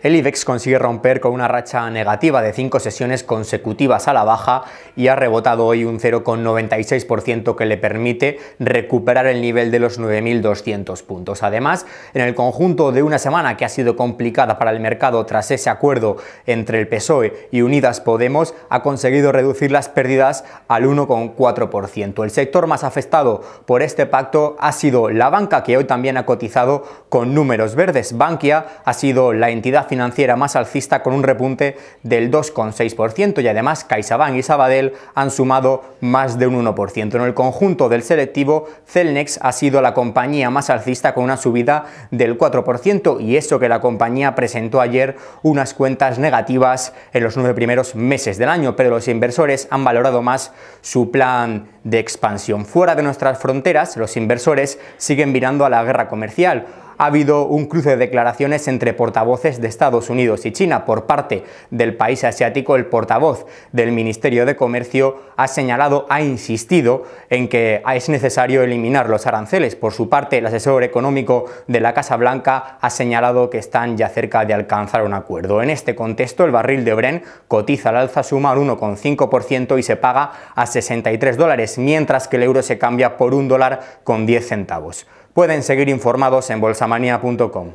El IBEX consigue romper con una racha negativa de cinco sesiones consecutivas a la baja y ha rebotado hoy un 0,96% que le permite recuperar el nivel de los 9.200 puntos. Además, en el conjunto de una semana que ha sido complicada para el mercado tras ese acuerdo entre el PSOE y Unidas Podemos, ha conseguido reducir las pérdidas al 1,4%. El sector más afectado por este pacto ha sido la banca, que hoy también ha cotizado con números verdes. Bankia ha sido la entidad financiera más alcista con un repunte del 2,6% y además CaixaBank y Sabadell han sumado más de un 1%. En el conjunto del selectivo, Celnex ha sido la compañía más alcista con una subida del 4% y eso que la compañía presentó ayer unas cuentas negativas en los nueve primeros meses del año, pero los inversores han valorado más su plan de expansión. Fuera de nuestras fronteras, los inversores siguen mirando a la guerra comercial ha habido un cruce de declaraciones entre portavoces de Estados Unidos y China. Por parte del país asiático, el portavoz del Ministerio de Comercio ha señalado, ha insistido en que es necesario eliminar los aranceles. Por su parte, el asesor económico de la Casa Blanca ha señalado que están ya cerca de alcanzar un acuerdo. En este contexto, el barril de Bren cotiza al alza suma al 1,5% y se paga a 63 dólares, mientras que el euro se cambia por un dólar con 10 centavos. Pueden seguir informados en bolsamania.com.